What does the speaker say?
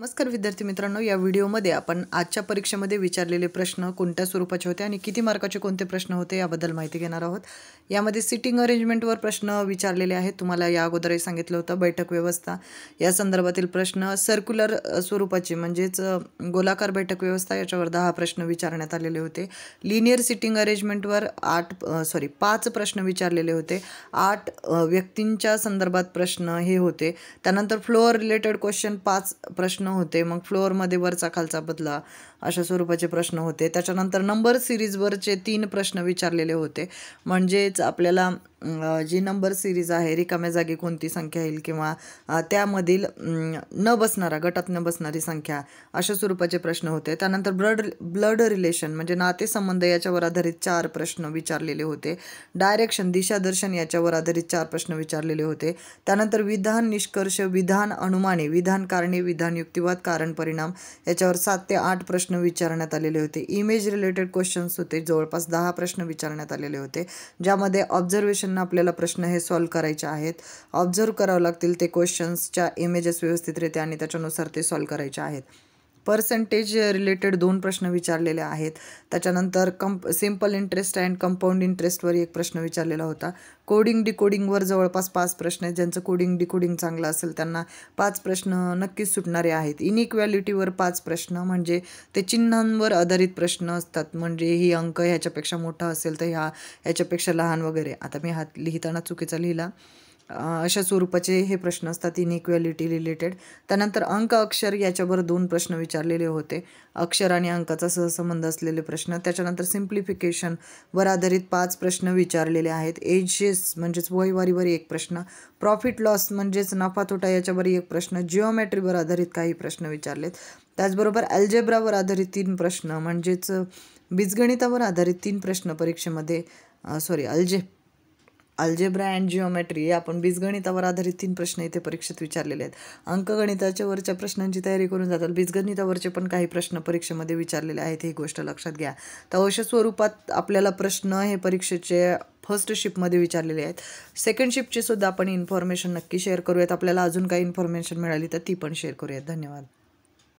नमस्कार विद्यार्थी मित्रांनो या व्हिडिओमध्ये आपण आजच्या परीक्षेमध्ये विचारलेले प्रश्न कोणत्या स्वरूपाचे होते आणि किती मार्काचे कोणते प्रश्न होते याबद्दल माहिती घेणार आहोत यामध्ये सिटिंग अरेंजमेंटवर प्रश्न विचारलेले आहेत तुम्हाला या अगोदरही सांगितलं होतं बैठक व्यवस्था या संदर्भातील प्रश्न सर्क्युलर स्वरूपाचे म्हणजेच गोलाकार बैठक व्यवस्था याच्यावर दहा प्रश्न विचारण्यात आलेले होते लिनियर सिटिंग अरेंजमेंटवर आठ सॉरी पाच प्रश्न विचारलेले होते आठ व्यक्तींच्या संदर्भात प्रश्न हे होते त्यानंतर फ्लोअर रिलेटेड क्वेश्चन पाच प्रश्न प्रश्न होते मग फ्लोअरमध्ये वरचा खालचा बदला अशा स्वरूपाचे प्रश्न होते त्याच्यानंतर नंबर सिरीजवरचे तीन प्रश्न विचारलेले होते म्हणजेच आपल्याला जी नंबर सिरीज आहे रिकाम्या जागी कोणती संख्या येईल किंवा त्यामधील न बसणारा गटात न बसणारी संख्या अशा स्वरूपाचे प्रश्न होते त्यानंतर ब्लड ब्लड रिलेशन म्हणजे नातेसंबंध याच्यावर आधारित चार प्रश्न विचारलेले होते डायरेक्शन दिशादर्शन याच्यावर आधारित चार प्रश्न विचारलेले होते त्यानंतर विधान निष्कर्ष विधान अनुमाने विधान कारणे विधान युक्तिवाद कारण परिणाम याच्यावर सात ते आठ प्रश्न विचारण्यात आलेले होते इमेज रिलेटेड क्वेश्चन्स होते जवळपास दहा प्रश्न विचारण्यात आलेले होते ज्यामध्ये ऑब्झर्वेशन आपल्याला प्रश्न हे सॉल्व करायचे आहेत ऑब्झर्व करावं लागतील ते क्वेश्चन्सच्या इमेजेस व्यवस्थितरित्या आणि त्याच्यानुसार ते सॉल्व करायचे आहेत पर्सेंटेज रिलेटेड दोन प्रश्न विचारलेले आहेत त्याच्यानंतर कंप सिम्पल इंटरेस्ट अँड कंपाऊंड इंटरेस्टवर एक प्रश्न विचारलेला होता कोडिंग डिकोडिंगवर जवळपास पाच प्रश्न आहेत ज्यांचं कोडिंग डिकोडिंग चांगलं असेल त्यांना पाच प्रश्न नक्कीच सुटणारे आहेत इनइक्वॅलिटीवर पाच प्रश्न म्हणजे ते चिन्हांवर आधारित प्रश्न असतात म्हणजे ही अंक ह्याच्यापेक्षा मोठा असेल तर ह्या ह्याच्यापेक्षा लहान वगैरे आता मी हात लिहिताना चुकीचा लिहिला अशा स्वरूपाचे हे प्रश्न असतात इक्वॅलिटी रिलेटेड त्यानंतर अंक अक्षर याच्यावर दोन प्रश्न विचारलेले होते अक्षर आणि अंकाचा सहसंबंध असलेले प्रश्न त्याच्यानंतर सिम्प्लिफिकेशनवर आधारित पाच प्रश्न विचारलेले आहेत एजेस म्हणजेच वयवारीवर एक प्रश्न प्रॉफिट लॉस म्हणजेच नफा तोटा याच्यावर एक प्रश्न जिओमॅट्रीवर आधारित काही प्रश्न विचारलेत त्याचबरोबर अल्जेब्रावर आधारित तीन प्रश्न म्हणजेच बीजगणितावर आधारित तीन प्रश्न परीक्षेमध्ये सॉरी अल्जे अल्जेब्रा अँड जिओमेट्री आपण बीजगणितावर आधारित तीन प्रश्न इथे परीक्षेत विचारलेले आहेत अंकगणिताच्या वरच्या प्रश्नांची तयारी करून जातात बीजगणितावरचे पण काही प्रश्न परीक्षेमध्ये विचारलेले आहेत ही गोष्ट लक्षात घ्या तर अशा स्वरूपात आपल्याला प्रश्न हे परीक्षेचे फर्स्ट शिपमध्ये विचारलेले आहेत सेकंड शिपची सुद्धा आपण इन्फॉर्मेशन नक्की शेअर करूयात आपल्याला अजून काही इन्फॉर्मेशन मिळाली तर ती पण शेअर करूयात धन्यवाद